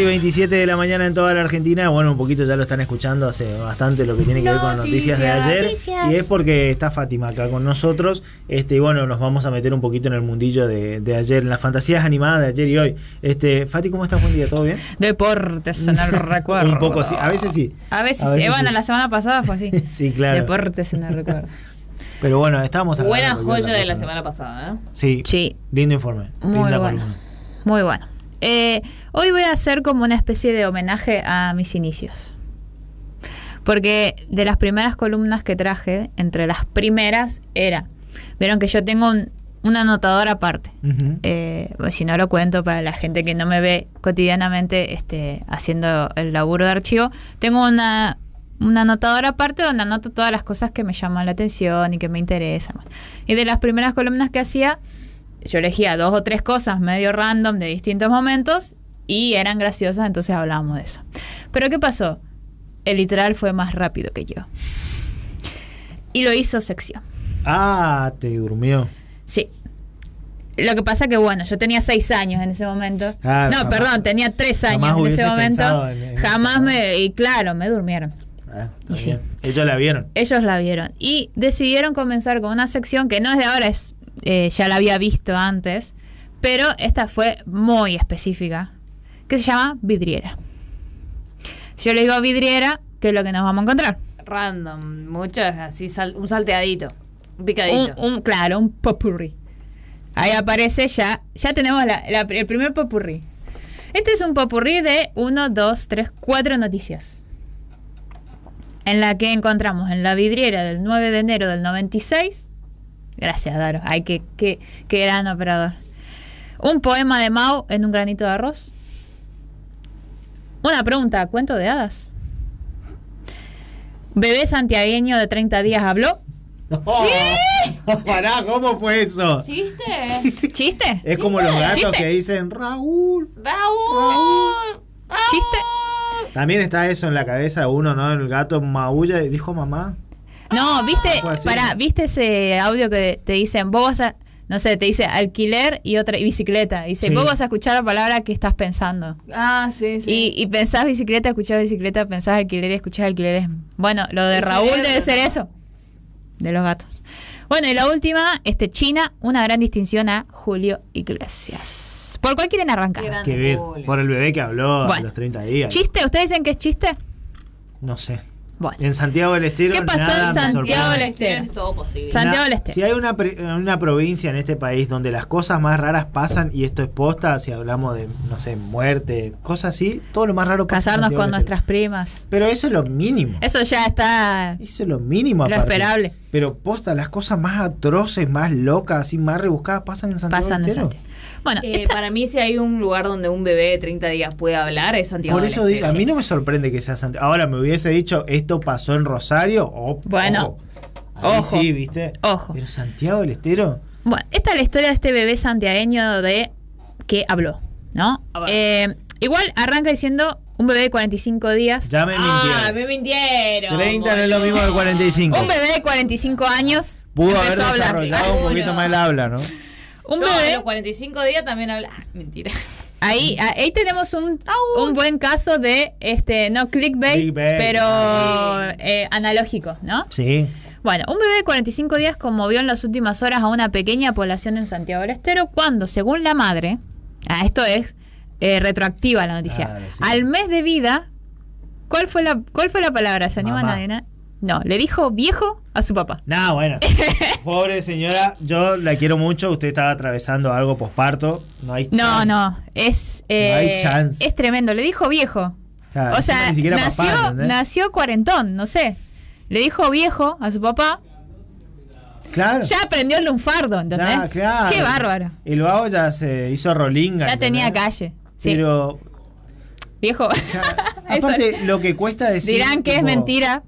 y 27 de la mañana en toda la Argentina. Bueno, un poquito ya lo están escuchando hace bastante lo que tiene que ver con noticias, noticias de ayer. Y es porque está Fátima acá con nosotros. Este, y bueno, nos vamos a meter un poquito en el mundillo de, ayer, en las fantasías animadas de ayer y hoy. Este, Fati, ¿cómo estás? ¿todo bien? Deportes, en el recuerdo. un poco así, a veces sí. A veces, sí. bueno, la semana pasada fue así. sí, claro. Deportes en el recuerdo. Pero bueno, estábamos Buena joya de la, semana pasada, ¿eh? Sí. Sí. Lindo informe. Muy bueno. Muy bueno. Eh, hoy voy a hacer como una especie de homenaje a mis inicios. Porque de las primeras columnas que traje, entre las primeras era, vieron que yo tengo una anotadora aparte. Eh, pues si no lo cuento para la gente que no me ve cotidianamente este, haciendo el laburo de archivo, tengo una, anotadora aparte donde anoto todas las cosas que me llaman la atención y que me interesan. Y de las primeras columnas que hacía, yo elegía dos o tres cosas medio random de distintos momentos y eran graciosas, entonces hablábamos de eso. Pero ¿qué pasó? El literal fue más rápido que yo. Y lo hizo sección. Ah, te durmió. Sí. Lo que pasa que, bueno, yo tenía seis años en ese momento. no, perdón, tenía tres años en ese momento. jamás me... Y claro, me durmieron. Ah, Ellos la vieron. Ellos la vieron. Y decidieron comenzar con una sección que no es de ahora, es eh, ya la había visto antes, pero esta fue muy específica, que se llama vidriera. Si yo le digo vidriera, ¿qué es lo que nos vamos a encontrar? Random, muchas, así, un salteadito, un picadito. claro, un popurrí. Ahí aparece ya, ya tenemos el primer popurrí. Este es un popurrí de 1, 2, 3, 4 noticias. En la que encontramos en la vidriera del 9 de enero del 96 Gracias, Daro. Ay, qué, qué, qué gran operador. Un poema de Mao en un granito de arroz. Una pregunta, cuento de hadas. Bebé santiagueño de 30 días habló. Oh, Pará, ¿cómo fue eso? ¿Chiste? ¿Chiste? Es como los gatos que dicen Raúl. Raúl. Raúl. ¿Chiste? También está eso en la cabeza de uno, ¿no? El gato maulla y dijo mamá. No, ah, viste, para, viste ese audio que te dicen, vos vas no sé, te dice alquiler y otra bicicleta. Dice, vos vas a escuchar la palabra que estás pensando. Ah, sí, sí. Y, y pensás bicicleta, escuchás bicicleta, pensás alquiler, escuchás alquileres. Bueno, lo de Raúl debe ser eso. De los gatos. Bueno, y la última, este China, una gran distinción a Julio Iglesias. ¿Por cuál quieren arrancar? Por el bebé que habló los 30 días. ¿Chiste? ¿Ustedes dicen que es chiste? No sé. En Santiago del Estero. ¿Qué pasó en Santiago del Estero? Es todo posible. Si hay una, una provincia en este país donde las cosas más raras pasan, y esto es posta, si hablamos de, no sé, muerte, cosas así, todo lo más raro pasa. Casarnos con nuestras primas. Pero eso es lo mínimo. Eso ya está. Eso es lo mínimo. Lo esperable. Pero posta, las cosas más atroces, más locas y más rebuscadas pasan en Santiago del Estero. En Santiago. Bueno, eh, para mí si hay un lugar donde un bebé de 30 días puede hablar es Santiago. Por eso este, digo, a mí no me sorprende que sea Santiago. Ahora me hubiese dicho esto pasó en Rosario o bueno, ojo. sí, viste. Ojo. Pero Santiago del Estero. Bueno, esta es la historia de este bebé santiagueño de que habló, ¿no? Eh, igual arranca diciendo un bebé de 45 días. Ya me ah, mintieron. Ah, me mintieron. 30 no es lo mismo que 45. Un bebé de 45 años pudo haber desarrollado un poquito más el habla, ¿no? Un bebé. A 45 días también habla. Ah, mentira. Ahí, ah, ahí tenemos un, buen caso de, este no clickbait, pero eh, analógico, ¿no? Sí. Bueno, un bebé de 45 días conmovió en las últimas horas a una pequeña población en Santiago del Estero cuando, según la madre, ah, esto es eh, retroactiva la noticia, al mes de vida, ¿cuál fue la, cuál fue la palabra? ¿Se anima a no, le dijo viejo a su papá. No, bueno. Pobre señora, yo la quiero mucho. Usted estaba atravesando algo posparto. No hay. No, chance. no. Es. no eh, Es tremendo. Le dijo viejo. o sea, nació, cuarentón, no sé. Le dijo viejo a su papá. Claro. Ya aprendió el lunfardo, ¿entendés? claro. Qué bárbaro. El luego ya se hizo rolinga. Ya tenía calle. Sí. Pero. Viejo. aparte, lo que cuesta decir. Dirán que es mentira,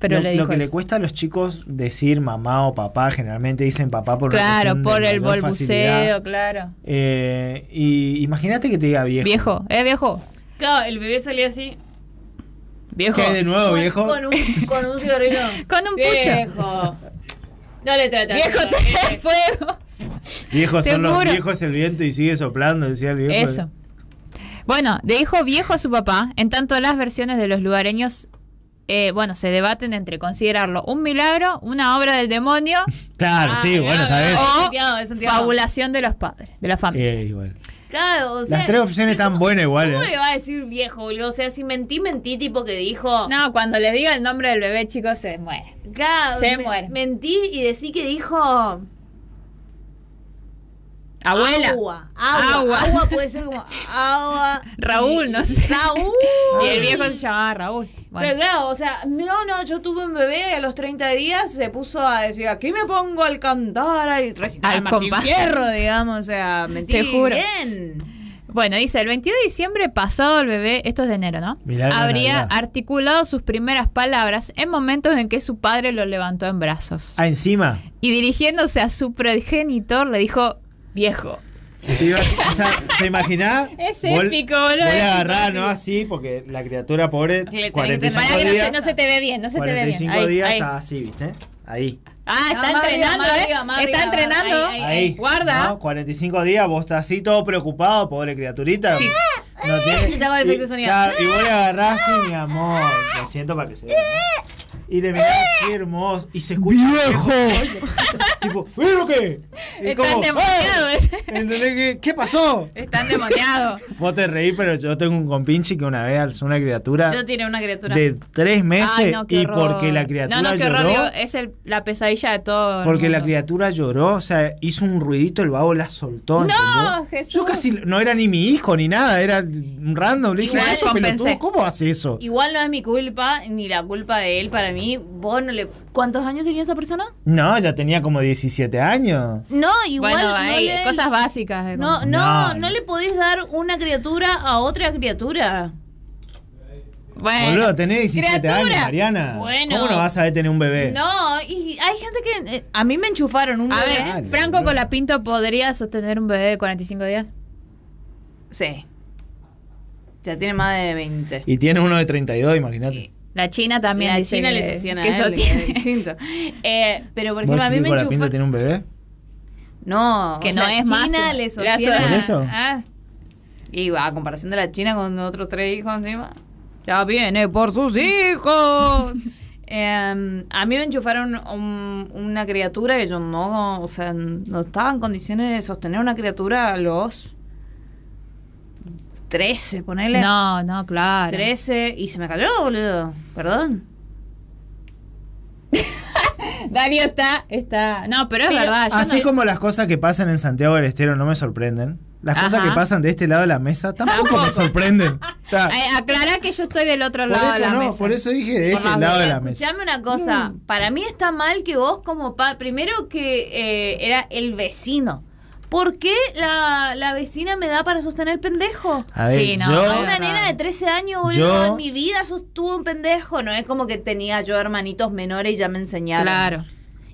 pero lo, que le cuesta a los chicos decir mamá o papá, generalmente dicen papá por Claro, por el bolbuceo, claro. Eh, y imagínate que te diga viejo. Viejo, eh, viejo. Claro, el bebé salía así. Viejo. ¿Qué de nuevo, viejo? Con un, con cigarrillo. con un pucho. Viejo. No le tratas. Viejo, no, fuego. Viejo, son los viejos el viento y sigue soplando, decía el viejo. Eso. Bueno, de hijo viejo a su papá, en tanto las versiones de los lugareños eh, bueno, se debaten entre considerarlo un milagro, una obra del demonio. Claro, sí, ah, bueno, está bien. O fabulación de los padres, de la familia. igual. Claro, o sea, Las tres opciones están buenas igual. ¿Cómo ¿eh? le va a decir viejo, boludo? O sea, si mentí, mentí, tipo que dijo. No, cuando les diga el nombre del bebé, chicos, se muere. Claro, se muere. Mentí y decí que dijo. Abuela. Agua, agua, agua. puede ser como agua. Raúl, no sé. Raúl. Y el viejo se llamaba Raúl. Pero claro, o sea, no, no, yo tuve un bebé a los 30 días se puso a decir, aquí me pongo al cantar, al recitar al digamos, o sea, mentira. bien. Bueno, dice, el 22 de diciembre pasado el bebé, esto es de enero, ¿no? Milagro Habría articulado sus primeras palabras en momentos en que su padre lo levantó en brazos. Ah, encima. Y dirigiéndose a su progenitor le dijo, viejo, o sea, ¿te imaginás? Es épico, boludo. Voy a agarrar, ¿no? Así, porque la criatura pobre, 45 días. no, se, te ve bien, no se 45 te ve bien. días está así, ¿viste? Ahí. Ah, está entrenando, ¿eh? está entrenando. Ahí, Guarda. 45 días, vos estás así todo preocupado, pobre criaturita. Sí. No tiene. Y, y, a agarrarse mi amor. Lo siento para que se vea. Y le miraba ¡Eh! hermoso. Y se escucha. ¡Viejo! tipo, qué? Están demoniados. Oh, ¿Entendés qué? ¿Qué pasó? Están demoniados. Vos te reís, pero yo tengo un compinche que una vez una criatura. Yo tiene una criatura. De tres meses. y porque la criatura. No, no, qué lloró, es la pesadilla de todo. Porque la criatura lloró, o sea, hizo un ruidito, el babo la soltó. No, Jesús. Yo casi no era ni mi hijo ni nada, era un random. Le dije, ¿cómo hace eso? Igual no es mi culpa ni la culpa de él para mí mí, ¿Cuántos años tenía esa persona? No, ya tenía como 17 años. No, igual... cosas básicas. no, no, no, le podés dar una criatura a otra criatura. Bueno, tenés 17 años, Mariana. Bueno. ¿Cómo no vas a tener un bebé? No, y hay gente que... Eh, a mí me enchufaron un a bebé. Ver, con Franco pinta podría sostener un bebé de 45 días. Sí. Ya tiene más de 20. Y tiene uno de 32, imagínate. La China también. La China le sostiene que a él, es distinto. Eh, pero por ejemplo, a mí me enchufa. Pinta tiene un bebé? No, que no es más. China le sostiene. ¿Por eso? Ah, y a comparación de la China con otros tres hijos encima, ya viene por sus hijos. Em, a mí me enchufaron una criatura que yo no, o sea, no estaba en condiciones de sostener una criatura los 13, ponele. No, no, claro. 13 y se me cayó, boludo. Perdón. dani está, está. No, pero es verdad. Así como las cosas que pasan en Santiago del Estero no me sorprenden, las cosas que pasan de este lado de la mesa tampoco me sorprenden. Aclara que yo estoy del otro lado de la mesa. por eso dije de este lado de la mesa. Escuchame una cosa, para mí está mal que vos como padre, primero que eh, era el vecino, ¿por qué la, vecina me da para sostener pendejo? A ver, sí, no, una nena de 13 años, boludo, en mi vida sostuvo un pendejo. No es como que tenía yo hermanitos menores y ya me enseñaron. Claro.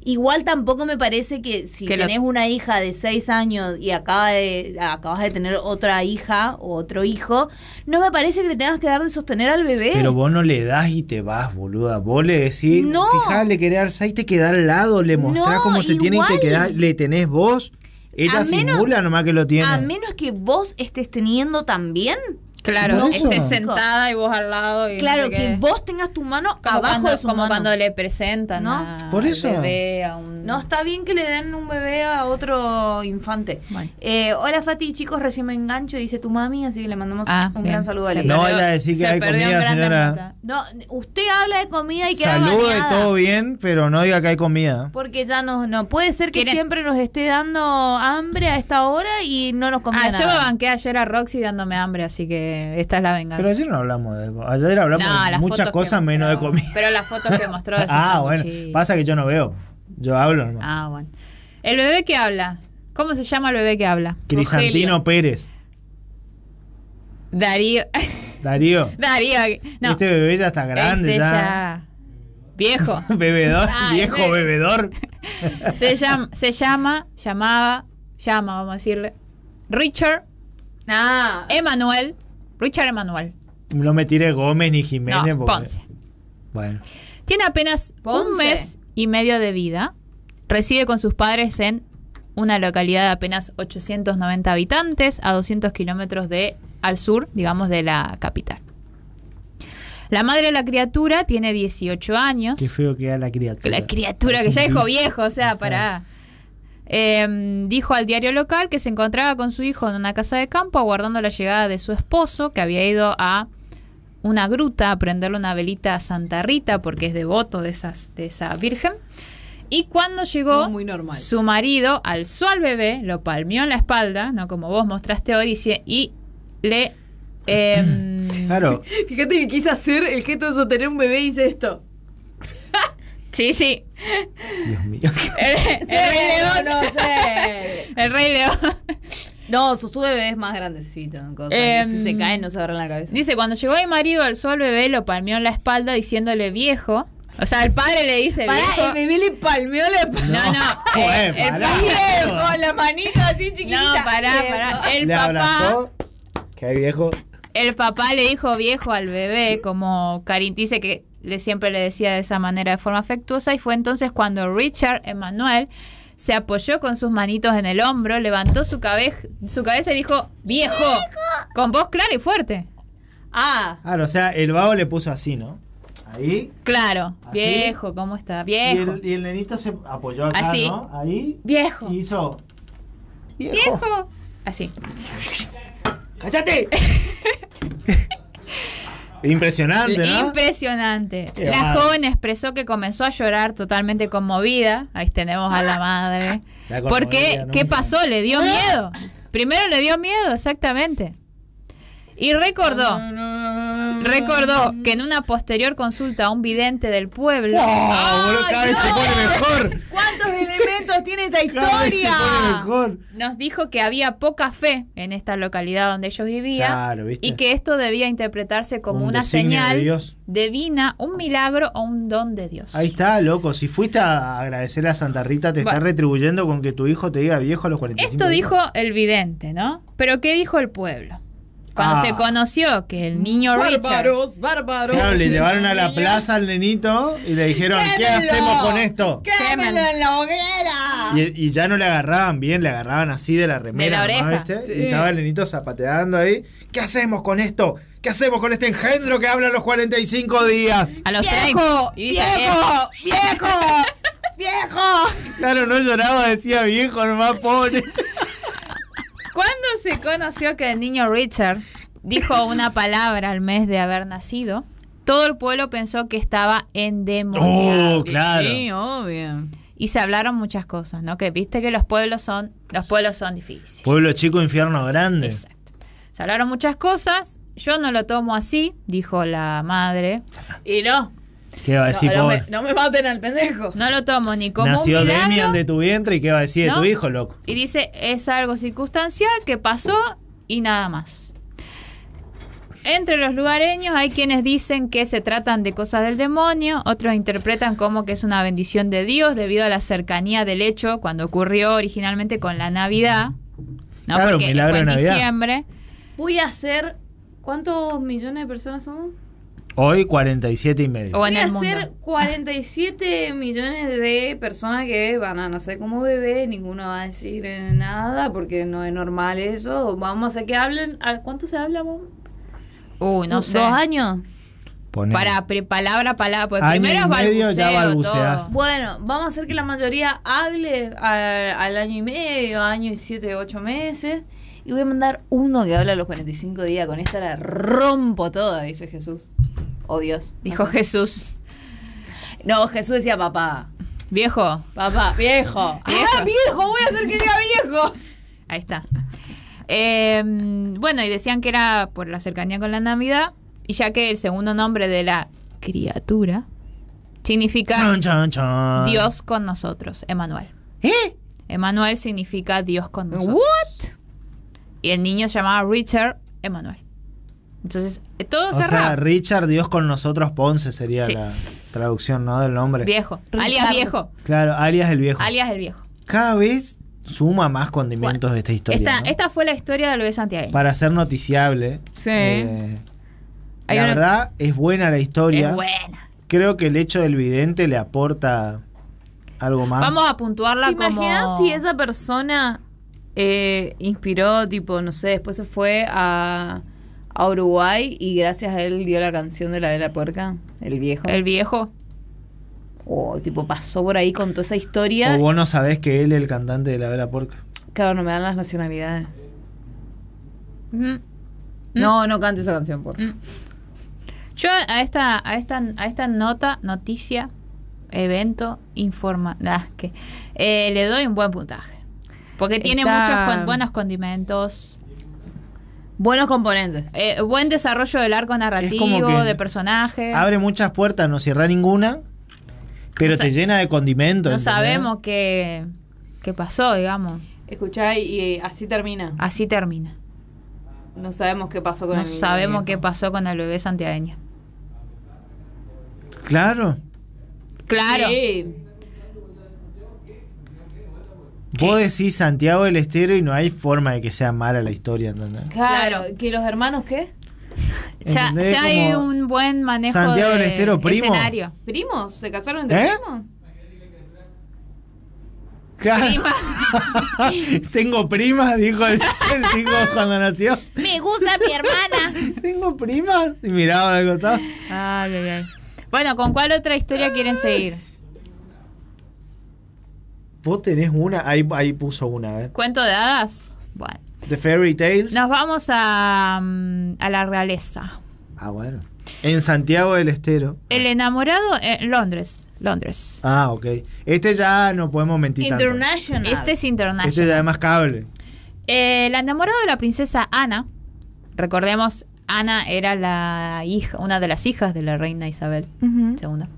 Igual tampoco me parece que si tenés una hija de 6 años y acaba de, acabas de tener otra hija o otro hijo, no me parece que le tengas que dar de sostener al bebé. Pero vos no le das y te vas, boluda. Vos le decís, no. fijá, le querés y te quedás al lado, le mostrás cómo se tiene tiene te quedar, le tenés vos. Ella simula nomás que lo tiene. A menos que vos estés teniendo también, Claro, estés sentada y vos al lado. Y claro, que vos tengas tu mano abajo de su Como cuando le presentan ¿No? Por eso. No, está bien que le den un bebé a otro infante. Eh, hola Fati, chicos, recién me engancho, dice tu mami, así que le mandamos ah, un gran saludo a la No vaya a decir que hay comida, señora. No, usted habla de comida y queda Saludo y todo bien, pero no diga que hay comida. Porque ya no, no puede ser que siempre nos esté dando hambre a esta hora y no nos comida ah, Yo banqué ayer a Roxy dándome hambre, así que esta es la venganza. Pero ayer no hablamos de ayer hablamos de muchas cosas menos de comida. Pero las fotos que mostró de Ah, bueno, pasa que yo no veo. Yo hablo hermano. Ah, bueno. El bebé que habla. ¿Cómo se llama el bebé que habla? Crisantino Pérez. Darío. Darío. Darío. Este bebé ya está grande este ya. Viejo. bebedor, viejo bebedor. se llama, se llama, llamaba, llama, vamos a decirle. Richard. Ah. Emanuel. Richard Emanuel. No me tire Gómez ni Jiménez. Ponce. Bueno. Tiene apenas un mes y medio de vida. Reside con sus padres en una localidad de apenas 890 habitantes, a 200 kilómetros de al sur, digamos, de la capital. La madre de la criatura tiene 18 años. Qué feo que era la criatura. La criatura, que ya dijo viejo, o sea para... Em, dijo al diario local que se encontraba con su hijo en una casa de campo aguardando la llegada de su esposo, que había ido a una gruta a prenderle una velita a Santa Rita, porque es devoto de, de esa virgen. Y cuando llegó, su marido alzó al bebé, lo palmió en la espalda, no como vos mostraste hoy, y le... Em, claro. Fíjate que quise hacer el gesto de tener un bebé y hice esto. Sí, sí. Dios mío. El, el Rey León. No sé. El Rey León. No, su bebé es más grandecito. Em, si se caen, no se abren la cabeza. Dice: Cuando llegó mi marido, sol, al bebé, lo palmeó en la espalda diciéndole viejo. O sea, el padre le dice. Pará, el bebé le palmió palmeó la No, no. no el padre con la manita así chiquitita. No, pará, pará. El papá. Qué hay viejo. El papá le dijo viejo al bebé, como Karin dice que le, siempre le decía de esa manera de forma afectuosa y fue entonces cuando Richard Emanuel se apoyó con sus manitos en el hombro, levantó su, su cabeza y dijo, viejo, con voz clara y fuerte. Ah. Claro, o sea, el vago le puso así, ¿no? Ahí. Claro, viejo, ¿cómo está? Viejo. Y el, nenito se apoyó acá, así. ¿no? Ahí. Viejo. Y hizo. Viejo. viejo. Así. ¡Cállate! Impresionante, ¿no? Impresionante. la joven expresó que comenzó a llorar totalmente conmovida. Ahí tenemos a la ah. madre. porque, ¿qué pasó? Le dio ah. miedo. Primero le dio miedo, exactamente. Y recordó, recordó que en una posterior consulta a un vidente del pueblo. mejor. ¿Cuántos tiene esta historia? Nos dijo que había poca fe en esta localidad donde ellos vivían y que esto debía interpretarse como una señal divina, un milagro o un don de Dios. Ahí está, loco. Si fuiste a agradecer a Santa Rita, te está retribuyendo con que tu hijo te diga viejo a los 45 Esto dijo el vidente, ¿no? Pero ¿qué dijo el pueblo? Cuando se ah. conoció que el niño bárbaros, Richard. Bárbaros, Claro, le llevaron a la plaza al nenito y le dijeron, ¿qué hacemos con esto? ¡Quémelo en la hoguera! Y, ya no le agarraban bien, le agarraban así de la remera. De la oreja. Y estaba el nenito zapateando ahí. ¿Qué hacemos con esto? ¿Qué hacemos con este engendro que habla los 45 días? A los ¡Viejo! ¡Viejo! Eh". ¡Viejo! ¡Viejo! Claro, no lloraba, decía viejo nomás, pobre. se conoció que el niño Richard dijo una palabra al mes de haber nacido, todo el pueblo pensó que estaba endemoniado. Oh, claro. Sí, obvio. Y se hablaron muchas cosas, ¿no? Que viste que los pueblos son, los pueblos son difíciles. Pueblo chico, infierno grande. Exacto. Se hablaron muchas cosas. Yo no lo tomo así, dijo la madre. Y no, ¿Qué va a decir? No, me, maten al pendejo. No lo tomo ni como Nació de tu vientre y qué va a decir de tu hijo, loco. Y dice, es algo circunstancial que pasó y nada más. Entre los lugareños hay quienes dicen que se tratan de cosas del demonio, otros interpretan como que es una bendición de Dios debido a la cercanía del hecho cuando ocurrió originalmente con la Navidad. No, claro, Porque milagro Navidad. diciembre. Voy a hacer ¿Cuántos millones de personas somos? Hoy 47 y medio. Voy a ser 47 millones de personas que van a no nacer como bebé, ninguno va a decir nada porque no es normal eso. Vamos a hacer que hablen. ¿A ¿Cuánto se habla? vos? ¿Dos años? Para pre, palabra palabra, pues, primero es balbuceo, ya Bueno, vamos a hacer que la mayoría hable al, al año y medio, año y siete, ocho meses. Y voy a mandar uno que habla a los 45 días. Con esta la rompo toda, dice Jesús. Oh Dios. Dijo Jesús. No, Jesús decía papá. Viejo. Papá, viejo. Ah, ah, viejo. Ah, viejo, voy a hacer que diga viejo. Ahí está. Em, bueno, y decían que era por la cercanía con la Navidad, y ya que el segundo nombre de la criatura significa Dios con nosotros, Emanuel. ¿Eh? Emanuel significa Dios con nosotros. ¿What? Y el niño se llamaba Richard Emanuel. Entonces, eh, todo o Sea, Richard Dios con nosotros Ponce sería la traducción, ¿no? Del nombre. Viejo. Alias viejo. Claro, alias el viejo. Alias el viejo. Cada vez suma más condimentos de esta historia. Esta, fue la historia de Luis Santiago. Para ser noticiable. Sí. Eh, la verdad, es buena la historia. Es buena. Creo que el hecho del vidente le aporta algo más. Vamos a puntuarla ¿Te como... si esa persona eh, inspiró, tipo, no sé, después se fue a a Uruguay y gracias a él dio la canción de la vela puerca, el viejo. El viejo. oh, tipo pasó por ahí con toda esa historia. O vos no sabés que él es el cantante de la vela puerca. Claro, no me dan las nacionalidades. Mm. No, mm. no cante esa canción, por mm. Yo a esta, a esta, a esta nota, noticia, evento, informa, ah, que eh, le doy un buen puntaje. Porque tiene muchos buenos condimentos. Buenos componentes. Eh, buen desarrollo del arco narrativo, de personajes. Abre muchas puertas, no cierra ninguna, pero te llena de condimentos. No sabemos qué, pasó, digamos. Escuchá, y, así termina. Así termina. No sabemos qué pasó con el bebé. No sabemos qué pasó con el bebé Claro. Claro. Sí. Vos decís Santiago del Estero y no hay forma de que sea mala la historia, Claro, ¿que los hermanos qué? Ya, hay un buen manejo Santiago del Estero, primo. ¿Primos? ¿Se casaron entre ¿Eh? primos? Prima. Tengo primas, dijo el, chico cuando nació. Me gusta mi hermana. Tengo primas. Y miraba algo todo. Ay, ay, Bueno, ¿con cuál otra historia quieren seguir? Vos tenés una, ahí, puso una, ¿Cuento de hadas? Bueno. The Fairy Tales. Nos vamos a, mm, a la realeza. Ah, bueno. En Santiago del Estero. El enamorado en Londres. Londres. Ah, ok. Este ya no podemos mentir. International. Este es international Este es además cable. El enamorado de la princesa Ana. Recordemos, Ana era la hija, una de las hijas de la reina Isabel segunda.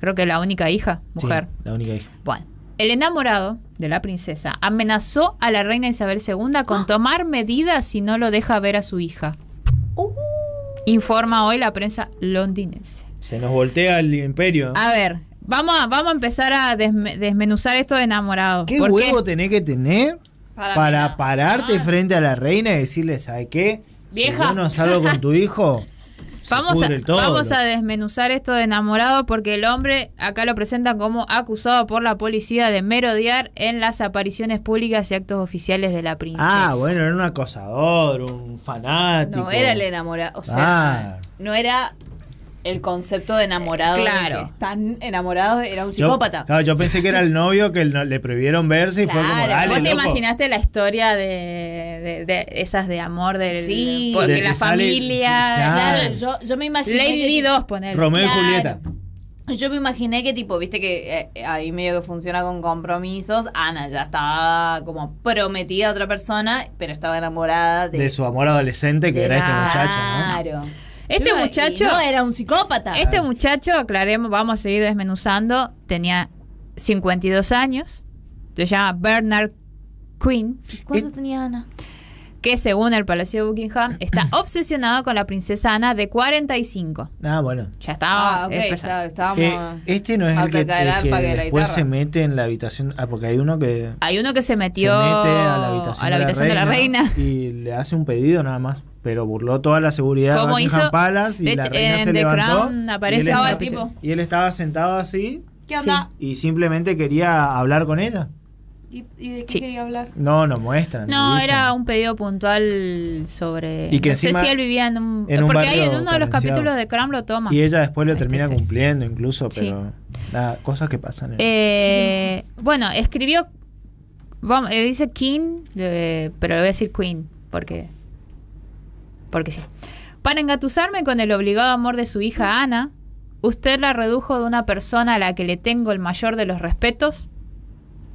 Creo que la única hija, mujer. la única hija. Bueno. El enamorado de la princesa amenazó a la reina Isabel II con tomar medidas si no lo deja ver a su hija. Uh. Informa hoy la prensa londinense. Se nos voltea el imperio. A ver, vamos a, vamos a empezar a desmenuzar esto de enamorado. ¿Qué huevo tenés que tener para, pararte ah. frente a la reina y decirle, ¿sabes qué? Vieja. Si yo no salgo con tu hijo, Vamos, a, desmenuzar esto de enamorado porque el hombre acá lo presentan como acusado por la policía de merodear en las apariciones públicas y actos oficiales de la princesa. Ah, bueno, era un acosador, un fanático. No era el enamorado, o sea, no era el concepto de enamorado. están enamorados, era un psicópata. Yo, yo pensé que era el novio que le prohibieron verse y fue como, dale, ¿Vos te imaginaste la historia de, de, esas de amor del, sí, de, la familia? claro, yo, yo, me imaginé. Lady 2, poner. Romeo y Julieta. Yo me imaginé que tipo, viste que eh, ahí medio que funciona con compromisos. Ana ya estaba como prometida a otra persona, pero estaba enamorada de, su amor adolescente que era este muchacho, ¿no? Claro. Este muchacho. No, era un psicópata. Este muchacho, aclaremos, vamos a seguir desmenuzando, tenía 52 años. Se llama Bernard Quinn. ¿Cuánto tenía Ana? Que según el Palacio de Buckingham está obsesionado con la princesa Ana de 45. Ah, bueno. Ya estaba. Ah, eh, estábamos eh, este no es el que, se mete en la habitación. Ah, porque hay uno que. Hay uno que se metió. a la habitación, de la reina. Y le hace un pedido nada más pero burló toda la seguridad de Buckingham hizo, y la reina en se levantó aparece y, él estaba, tipo. y él estaba sentado así ¿Qué y simplemente quería hablar con ella. ¿Y, de qué quería hablar? No, no muestran. No, era un pedido puntual sobre. Y que no sé si él vivía en un. porque ahí en uno de los capítulos de Cram lo toma. Y ella después lo termina este. cumpliendo, incluso, pero. Las cosas que pasan. eh, Bueno, escribió. Eh, dice King, eh, pero le voy a decir Queen, porque porque sí. Para engatusarme con el obligado amor de su hija Ana, usted la redujo de una persona a la que le tengo el mayor de los respetos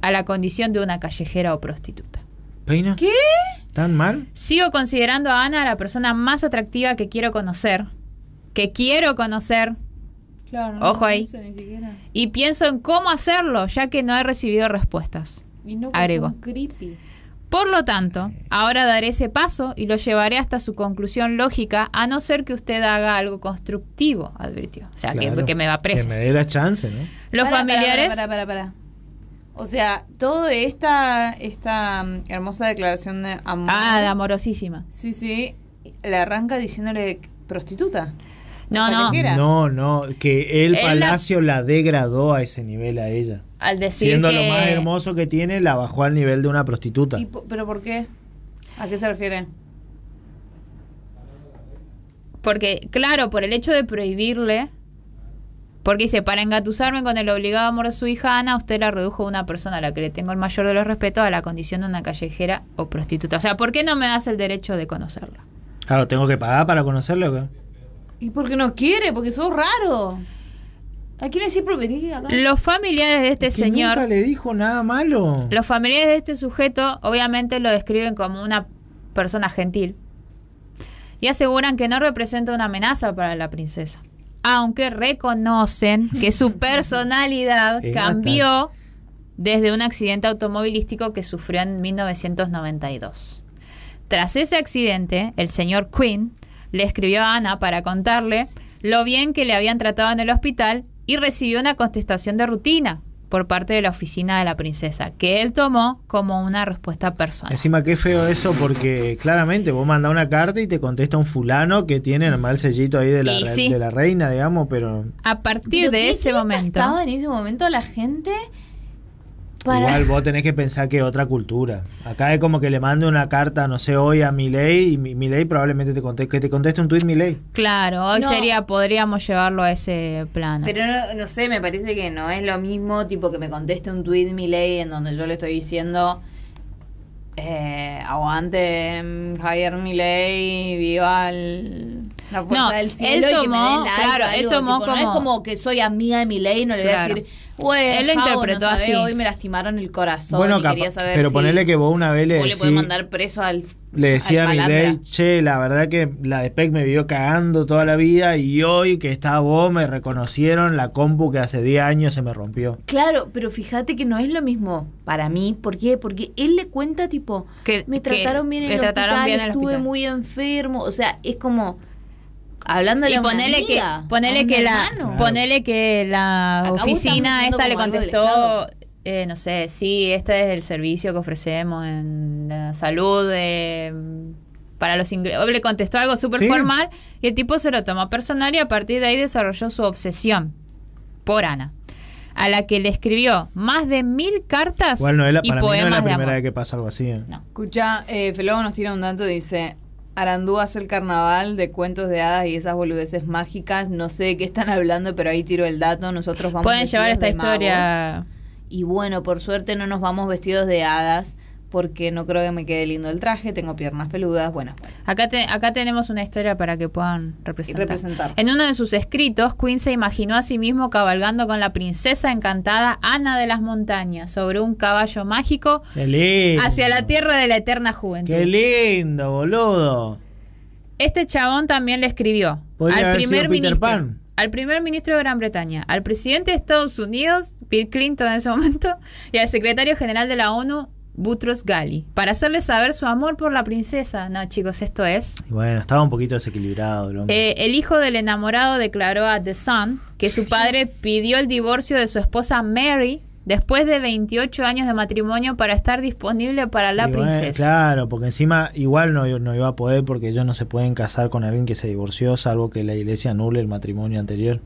a la condición de una callejera o prostituta. ¿Qué? ¿Tan mal? Sigo considerando a Ana la persona más atractiva que quiero conocer. Que quiero conocer. Claro, Ojo ahí. y pienso en cómo hacerlo, ya que no he recibido respuestas. Y no pues, Agrego. Creepy. Por lo tanto, ahora daré ese paso y lo llevaré hasta su conclusión lógica, a no ser que usted haga algo constructivo, advirtió. O sea, que, me va preso. Que me dé la chance, ¿no? Los familiares. Para, O sea, toda esta, esta mm, hermosa declaración de amor. Ah, de amorosísima. Sí, sí. Le arranca diciéndole prostituta. No, no. No, que el Palacio la... degradó a ese nivel a ella. Al decir Siendo lo más hermoso que tiene, la bajó al nivel de una prostituta. ¿Pero por qué? ¿A qué se refiere? Porque, claro, por el hecho de prohibirle... Porque dice, para engatusarme con el obligado amor de su hija Ana, usted la redujo a una persona a la que le tengo el mayor de los respetos a la condición de una callejera o prostituta. O sea, ¿por qué no me das el derecho de conocerla? Claro, ¿tengo que pagar para conocerla o qué? Y porque no quiere, porque sos raro. ¿A quién decir acá? Los familiares de este señor. Nunca le dijo nada malo. Los familiares de este sujeto, obviamente, lo describen como una persona gentil. Y aseguran que no representa una amenaza para la princesa. Aunque reconocen que su personalidad cambió desde un accidente automovilístico que sufrió en 1992. Tras ese accidente, el señor Quinn le escribió a Ana para contarle lo bien que le habían tratado en el hospital y recibió una contestación de rutina por parte de la oficina de la princesa, que él tomó como una respuesta personal. Encima, qué feo eso, porque claramente vos mandás una carta y te contesta un fulano que tiene normal mal sellito ahí de la, de la reina, digamos, pero... A partir de ese momento... en ese momento la gente? Igual vos tenés que pensar que otra cultura. Acá es como que le mande una carta, no sé, hoy a Milei y ley probablemente te conteste, que te conteste un tuit Milei. Claro, hoy sería, podríamos llevarlo a ese plano. Pero no, sé, me parece que no es lo mismo tipo que me conteste un tuit ley en donde yo le estoy diciendo eh, aguante mm, Javier Milei, viva el la no, del cielo él tomó, y que claro, él como, no es como que soy amiga de mi ley, no le voy a decir, bueno, él lo interpretó así. Hoy me lastimaron el corazón bueno, y quería saber pero ponele que vos una vez le decís, le mandar preso al le decía a mi che, la verdad que la de Peck me vio cagando toda la vida y hoy que está vos me reconocieron la compu que hace 10 años se me rompió. Claro, pero fíjate que no es lo mismo para mí. ¿Por qué? Porque él le cuenta tipo, que, me trataron bien en el hospital, bien estuve muy enfermo. O sea, es como hablando de ponerle que ponerle que la ponele que la oficina esta le contestó eh, no sé sí este es el servicio que ofrecemos en salud eh, para los ingleses le contestó algo súper formal y el tipo se lo tomó personal y a partir de ahí desarrolló su obsesión por Ana a la que le escribió más de mil cartas y para poemas no es la primera vez que pasa algo así. Escucha, eh, eh nos tira un dato, y dice, Arandú hace el carnaval de cuentos de hadas y esas boludeces mágicas. No sé de qué están hablando, pero ahí tiro el dato. Nosotros vamos Pueden llevar esta historia. Y bueno, por suerte no nos vamos vestidos de hadas, porque no creo que me quede lindo el traje, tengo piernas peludas, bueno. Acá, acá tenemos una historia para que puedan representar. En uno de sus escritos, Queen se imaginó a sí mismo cabalgando con la princesa encantada Ana de las Montañas sobre un caballo mágico hacia la tierra de la eterna juventud. ¡Qué lindo, boludo! Este chabón también le escribió al primer ministro. Al primer ministro de Gran Bretaña, al presidente de Estados Unidos, Bill Clinton en ese momento, y al secretario general de la ONU, Butros Gali, para hacerle saber su amor por la princesa. No, chicos, esto es. Bueno, estaba un poquito desequilibrado. El, eh, el hijo del enamorado declaró a The Sun que su padre pidió el divorcio de su esposa Mary después de 28 años de matrimonio para estar disponible para la princesa. Claro, porque encima igual no, no, iba a poder porque ellos no se pueden casar con alguien que se divorció, salvo que la iglesia anule el matrimonio anterior.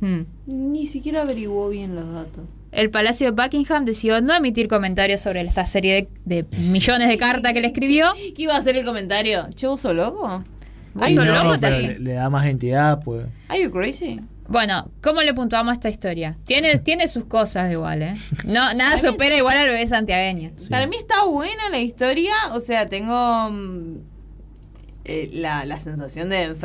Hmm. Ni siquiera averiguó bien los datos el Palacio de Buckingham decidió no emitir comentarios sobre esta serie de, millones de cartas que le escribió. ¿Qué iba a hacer el comentario? ¿Che, uso loco? loco le, da más entidad, pues. ¿Are you crazy? Bueno, ¿cómo le puntuamos a esta historia? Tiene, sus cosas igual, ¿eh? No, nada supera igual al bebé santiagueño. Para mí está buena la historia, o sea, tengo mm, eh, la, sensación de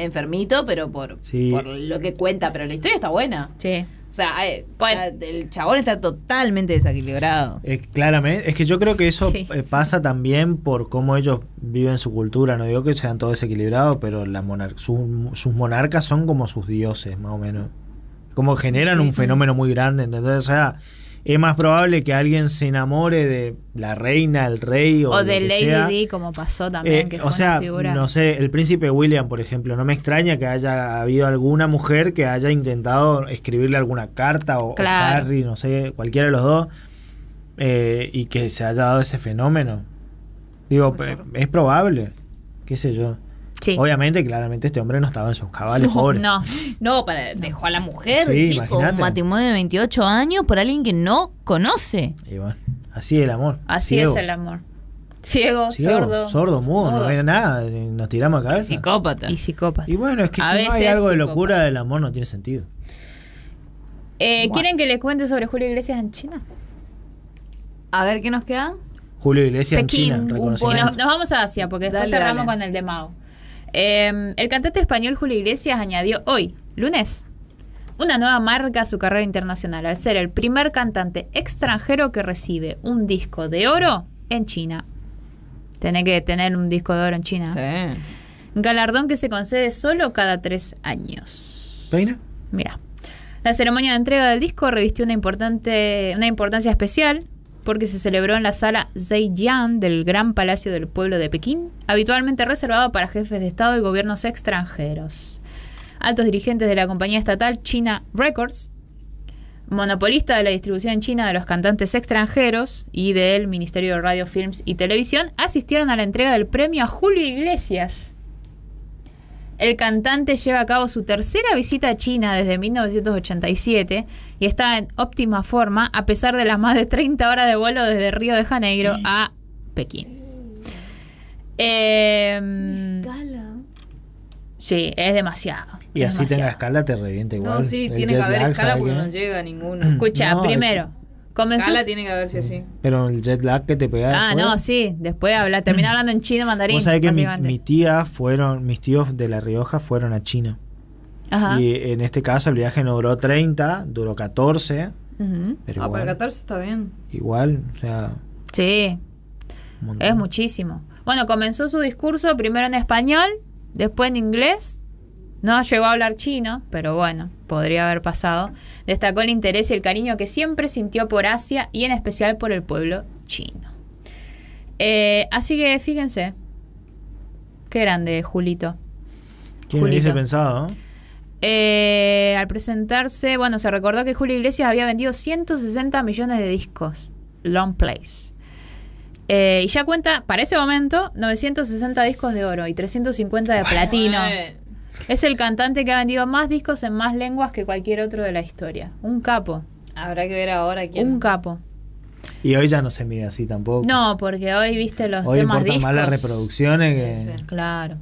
enfermito, pero por, por lo que cuenta, pero la historia está buena. Sí. O sea, el chabón está totalmente desequilibrado. claramente, es que yo creo que eso eh, pasa también por cómo ellos viven su cultura. No digo que sean todos desequilibrados, pero la sus monarcas son como sus dioses, más o menos. Como generan un fenómeno muy grande. Entonces, o sea, es más probable que alguien se enamore de la reina, el rey o, o de Lady como pasó también. Eh, que o sea, no sé, el príncipe William, por ejemplo, no me extraña que haya habido alguna mujer que haya intentado escribirle alguna carta o, Harry, no sé, cualquiera de los dos, eh, y que se haya dado ese fenómeno. Digo, eh, es probable, qué sé yo. Obviamente, claramente este hombre no estaba en sus cabales, no, No, dejó a la mujer, un matrimonio de 28 años por alguien que no conoce. así es el amor. Así es el amor. Ciego, sordo. Sordo, mudo, no ve nada, nos tiramos a cabeza. Y psicópata. Y psicópata. Y bueno, es que si no hay algo de locura El amor no tiene sentido. Eh, ¿Quieren que les cuente sobre Julio Iglesias en China? A ver qué nos queda. Julio Iglesias en China, Nos, vamos a Asia porque después cerramos con el de Mao. Em, el cantante español Julio Iglesias añadió hoy, lunes, una nueva marca a su carrera internacional al ser el primer cantante extranjero que recibe un disco de oro en China. Tiene que tener un disco de oro en China. Sí. Galardón que se concede solo cada tres años. Mira. La ceremonia de entrega del disco revistió una importancia especial porque se celebró en la sala Zhejiang del Gran Palacio del Pueblo de Pekín, habitualmente reservada para jefes de Estado y gobiernos extranjeros. Altos dirigentes de la compañía estatal China Records, monopolista de la distribución en China de los cantantes extranjeros y del Ministerio de Radio, Films y Televisión, asistieron a la entrega del premio a Julio Iglesias el cantante lleva a cabo su tercera visita a China desde 1987 y está en óptima forma a pesar de las más de 30 horas de vuelo desde Río de Janeiro a Pekín. Eh, sí, es demasiado. Y así tenga escala, te revienta igual. No, sí, tiene que haber escala porque no llega ninguno. Escucha, primero, Comenzó. Cala tiene que haber así. Pero el jet lag que te pegaba. Ah, no, sí. Después habla, hablando en chino mandarín. Vos sabés que mi, tía fueron, mis tíos de La Rioja fueron a China. Ajá. Y en este caso el viaje no duró 30, duró 14. pero ah, para 14 está bien. Igual, o sea. Sí. Es muchísimo. Bueno, comenzó su discurso primero en español, después en inglés, no llegó a hablar chino, pero bueno, podría haber pasado. Destacó el interés y el cariño que siempre sintió por Asia y en especial por el pueblo chino. Eh, así que fíjense, qué grande Julito. ¿Quién Julito. hubiese pensado? Eh, al presentarse, bueno, se recordó que Julio Iglesias había vendido 160 millones de discos, long place. Eh, y ya cuenta, para ese momento, 960 discos de oro y 350 de platino. Es el cantante que ha vendido más discos en más lenguas que cualquier otro de la historia. Un capo. Habrá que ver ahora quién. Un capo. Y hoy ya no se mide así tampoco. No, porque hoy viste los hoy temas discos. más las reproducciones Claro.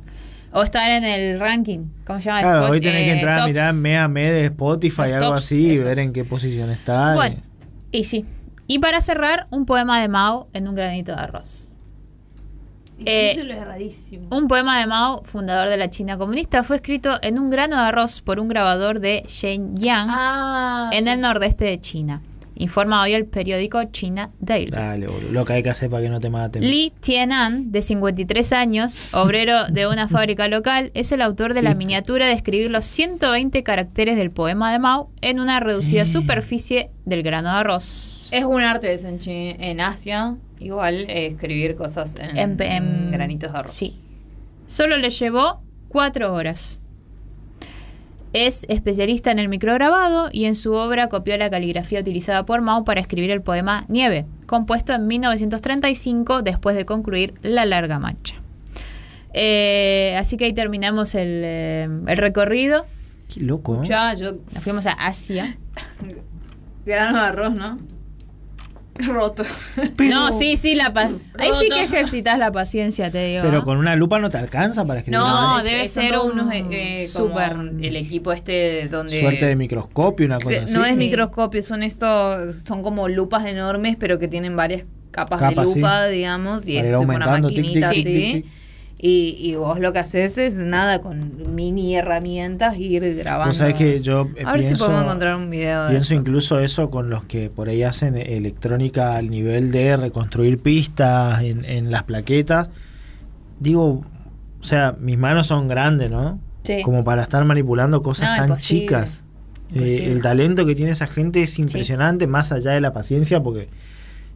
O estar en el ranking. ¿Cómo se llama? Claro, hoy tenés que eh, entrar a mirar mea me de Spotify, algo así, y ver en qué posición está. Bueno, y sí. Y para cerrar, un poema de Mao en un granito de arroz. Eh, un poema de Mao, fundador de la China comunista, fue escrito en un grano de arroz por un grabador de Shenyang Yang ah, en el nordeste de China. Informa hoy el periódico China Daily. Dale, Lo que hay que hacer para que no te maten. Li Tianan, de 53 años, obrero de una fábrica local, es el autor de la miniatura de escribir los 120 caracteres del poema de Mao en una reducida eh. superficie del grano de arroz. Es un arte en, en Asia. Igual eh, escribir cosas en, granitos de arroz. Sí. Solo le llevó cuatro horas. Es especialista en el micrograbado y en su obra copió la caligrafía utilizada por Mao para escribir el poema Nieve, compuesto en 1935 después de concluir La Larga Mancha. Eh, así que ahí terminamos eh, el, recorrido. Qué loco. ¿eh? Ya, Nos fuimos a Asia. Grano de arroz, ¿no? roto. no, sí, sí, la ahí sí que ejercitas la paciencia, te digo. Pero con una lupa no te alcanza para que No, no debe ser unos eh, eh, super el equipo este donde suerte de microscopio, una cosa eh, así. No es microscopio, son estos son como lupas enormes, pero que tienen varias capas, de lupa, digamos, y es una maquinita y, vos lo que haces es nada con mini herramientas ir grabando. Eh, a ver si podemos encontrar un video. De pienso incluso eso con los que por ahí hacen electrónica al nivel de reconstruir pistas en, las plaquetas. Digo, o sea, mis manos son grandes, ¿no? Como para estar manipulando cosas tan chicas. Eh, el talento que tiene esa gente es impresionante, más allá de la paciencia, porque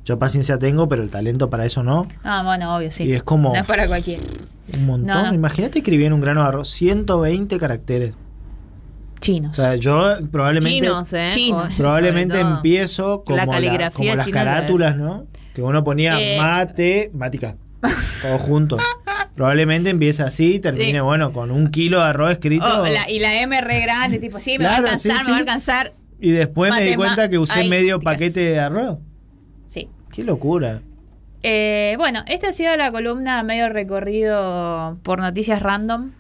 yo paciencia tengo, pero el talento para eso no. Ah, bueno, obvio, sí. Y es como. es para cualquier. Un montón. Imagínate escribir en un grano de arroz 120 caracteres. Chinos. O sea, yo probablemente. Chinos, ¿eh? Probablemente empiezo con la caligrafía las carátulas, ¿no? Que uno ponía eh, mate, mática. Todo junto. Probablemente empiece así y termine, bueno, con un kilo de arroz escrito. Oh, y la M re grande, tipo, sí, me va a alcanzar, me va a alcanzar. Y después me di cuenta que usé medio paquete de arroz. Qué locura. Eh, bueno, esta ha sido la columna medio recorrido por noticias random.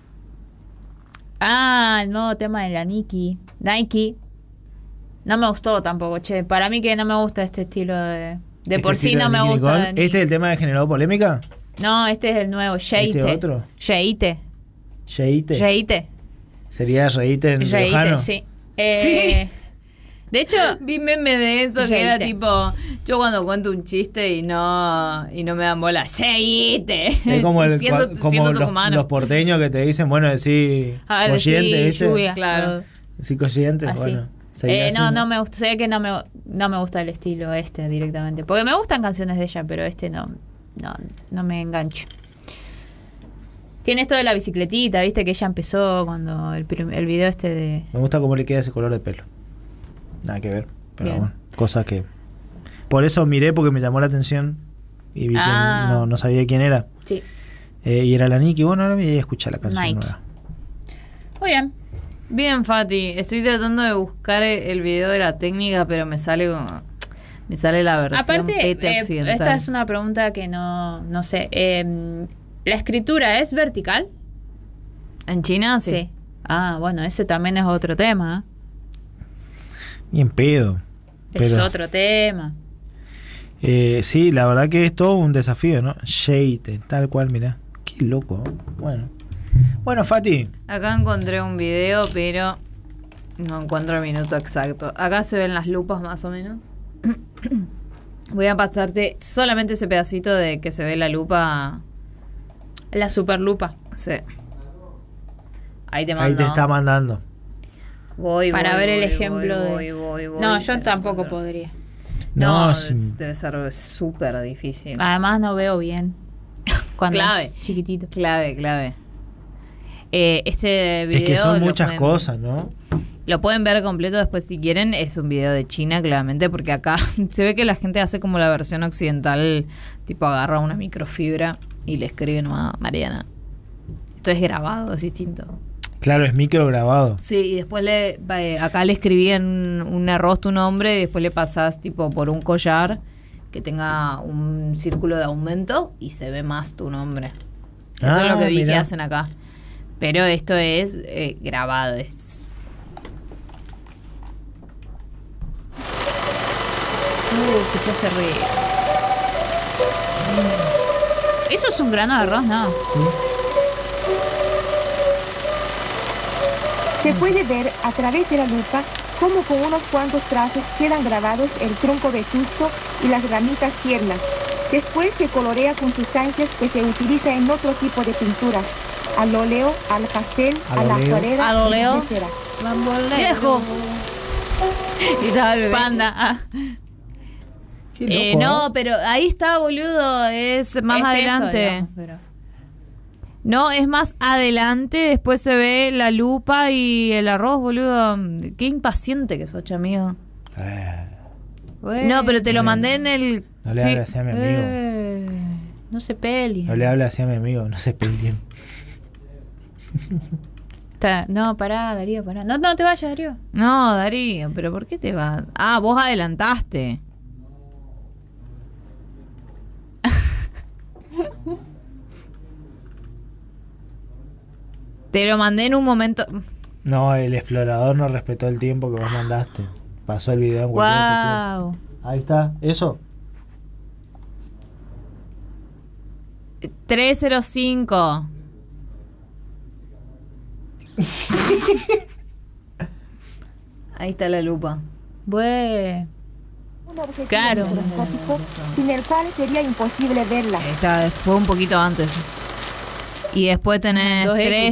Ah, el nuevo tema de la Nike. Nike. No me gustó tampoco, che. Para mí que no me gusta este estilo de... De ¿Este por sí no me gusta. ¿Este es el tema que generó polémica? No, este es el nuevo, Sheite. ¿Este otro? Yeite. Sheite. Sería Sheite en Yeite, sí. Eh, sí. De hecho, vi meme de eso que era tipo, yo cuando cuento un chiste y no y no me dan bola, ¡Seguite! Es como, los, porteños que te dicen, bueno, decís coyente, sí, claro. Sí, coyente, bueno. Eh, no, no me gusta, sé que no me, no me gusta el estilo este directamente, porque me gustan canciones de ella, pero este no, no, no me engancho. Tiene esto de la bicicletita, viste que ella empezó cuando el, el video este de... Me gusta cómo le queda ese color de pelo nada que ver. Pero bueno, cosas que. Por eso miré porque me llamó la atención y vi que ah. no, sabía quién era. Sí. Eh, y era la Nicky. Bueno, ahora voy a escuchar la canción nueva. Muy bien. Bien, Fati. Estoy tratando de buscar e-, el video de la técnica, pero me sale me sale la versión Aparte, eh, esta es una pregunta que no, no sé. Em, ¿La escritura es vertical? ¿En China? Sí. sí. Ah, bueno, ese también es otro tema. ¿eh? y en pedo. Es otro tema. Eh, sí, la verdad que es todo un desafío, ¿no? Shade, tal cual, mirá. Qué loco. Bueno. Bueno, Fati. Acá encontré un video, pero no encuentro el minuto exacto. Acá se ven las lupas más o menos. Voy a pasarte solamente ese pedacito de que se ve la lupa. La super lupa. Sí. Ahí te mando. Ahí te está mandando para ver el ejemplo de... no, yo tampoco podría. No, debe ser súper difícil. Además no veo bien. clave, chiquitito. Clave, clave. Eh, este video es que son muchas cosas, ¿no? Lo pueden ver completo después si quieren. Es un video de China, claramente, porque acá se ve que la gente hace como la versión occidental, tipo agarra una microfibra y le escriben a Mariana. Esto es grabado, es distinto. Claro, es micro grabado. Sí, y después le, eh, acá le escribí en un arroz tu nombre y después le pasas tipo por un collar que tenga un círculo de aumento y se ve más tu nombre. Eso es lo que ah, vi que hacen acá. Pero esto es eh, grabado, es uh, ese ruido. Mm. Eso es un grano de arroz, ¿no? Se puede ver a través de la lupa cómo con unos cuantos trazos quedan grabados el tronco de vetusto y las ramitas tiernas. Después se colorea con sustancias que se utiliza en otro tipo de pintura. al oleo, al pastel, a la acuarela, al óleo, viejo. Y Panda. Eh, no, ¿eh? pero ahí está, boludo. Es más adelante. No, es más adelante, después se ve la lupa y el arroz, boludo. Qué impaciente que sos, amigo. Eh. No, pero te lo mandé en el... No le hables a mi amigo. Eh. No se peleen. No le hables así a mi amigo, no se peleen. No, pará, Darío, pará. No, no te vayas, Darío. No, Darío, pero ¿por qué te vas? Ah, vos adelantaste. Te lo mandé en un momento. No, el explorador no respetó el tiempo que vos mandaste. Pasó el video en wow. Ahí está, eso. 305. Ahí está la lupa. Bue. claro. sin el cual sería imposible verla. Está. fue un poquito antes. Y después tenés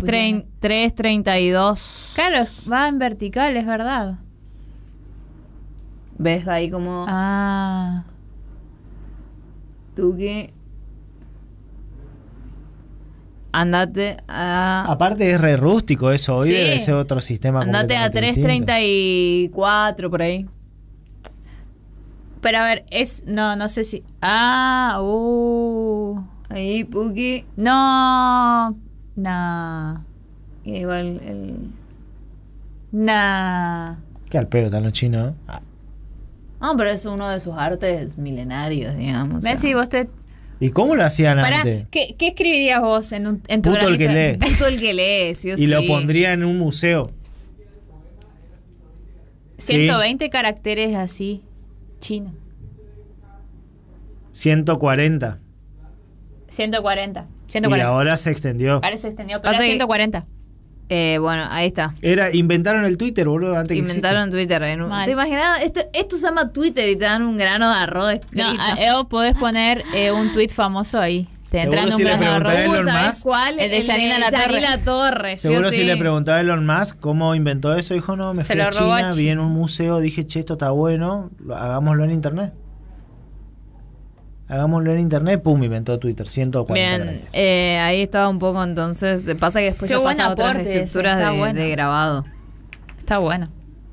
332. Claro, va en vertical, es verdad. ¿Ves ahí como. Ah. Tú qué...? Andate a. Aparte es re rústico eso, hoy ese debe ser otro sistema. Andate a 334 por ahí. Pero a ver, es. No, no sé si. Ah, uh. Ahí, Puki. No. na igual el. na Qué al pedo están los chinos. Ah. No, pero es uno de sus artes milenarios, digamos. Messi, vos te. ¿Y cómo lo hacían antes? ¿qué, ¿qué, escribirías vos en, un, en tu Puto el que Puto el que lee, sí Y lo pondría en un museo. 120 caracteres así, chino. 140. 140. 140. Y ahora se extendió. Ahora se extendió, pero Pasa 140. Eh, bueno, ahí está. Era, inventaron el Twitter, boludo, antes Inventaron Twitter. en eh, ¿Te imaginas? Esto, esto se llama Twitter y te dan un grano de arroz. No, Evo podés poner eh, un tweet famoso ahí. Te Seguro un grano de arroz. ¿sabes cuál? El de Yanina La Torre. Seguro si le preguntaba a Elon Musk cómo inventó eso, dijo, no, me Se fui lo a China, vi en un museo, dije, che, esto está bueno, hagámoslo en internet. Hagámoslo en internet, pum, inventó Twitter, 140 Bien, eh, ahí estaba un poco entonces, pasa que después Qué otras estructuras de, grabado. Está bueno.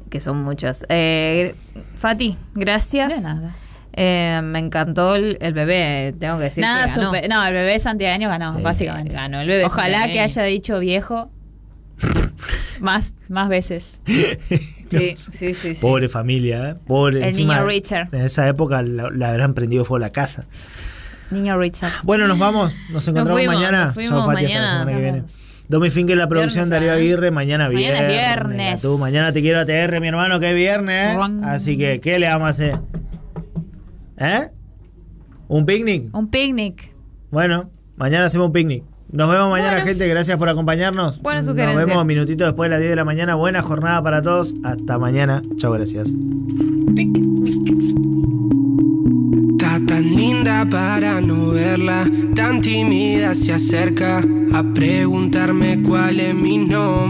Que son muchas. Eh, Fati, gracias. De nada. Eh, me encantó el, bebé, tengo que decir. Nada que no, el bebé santiagueño ganó, básicamente. Ganó Ojalá que haya dicho viejo más, más veces. Sí, sí, sí, Pobre familia, ¿eh? Pobre. El niño Richard. En esa época le habrán prendido fuego la casa. Niño Richard. Bueno, nos vamos. Nos encontramos mañana. Nos fuimos, mañana. la semana que viene. la producción de Darío ¿eh? Aguirre, mañana, viernes. Mañana viernes. Tú, mañana te quiero a TR mi hermano, que es viernes. ¿eh? Así que, ¿qué le vamos a hacer? ¿Eh? ¿Un picnic? Un picnic. Bueno, mañana hacemos un picnic. Nos vemos mañana, gente. Gracias por acompañarnos. Buena sugerencia. Nos vemos un minutito después de las 10 de la mañana. Buena jornada para todos. Hasta mañana. Chao, gracias. Está tan linda para no verla, tan tímida se acerca a preguntarme cuál es mi nombre.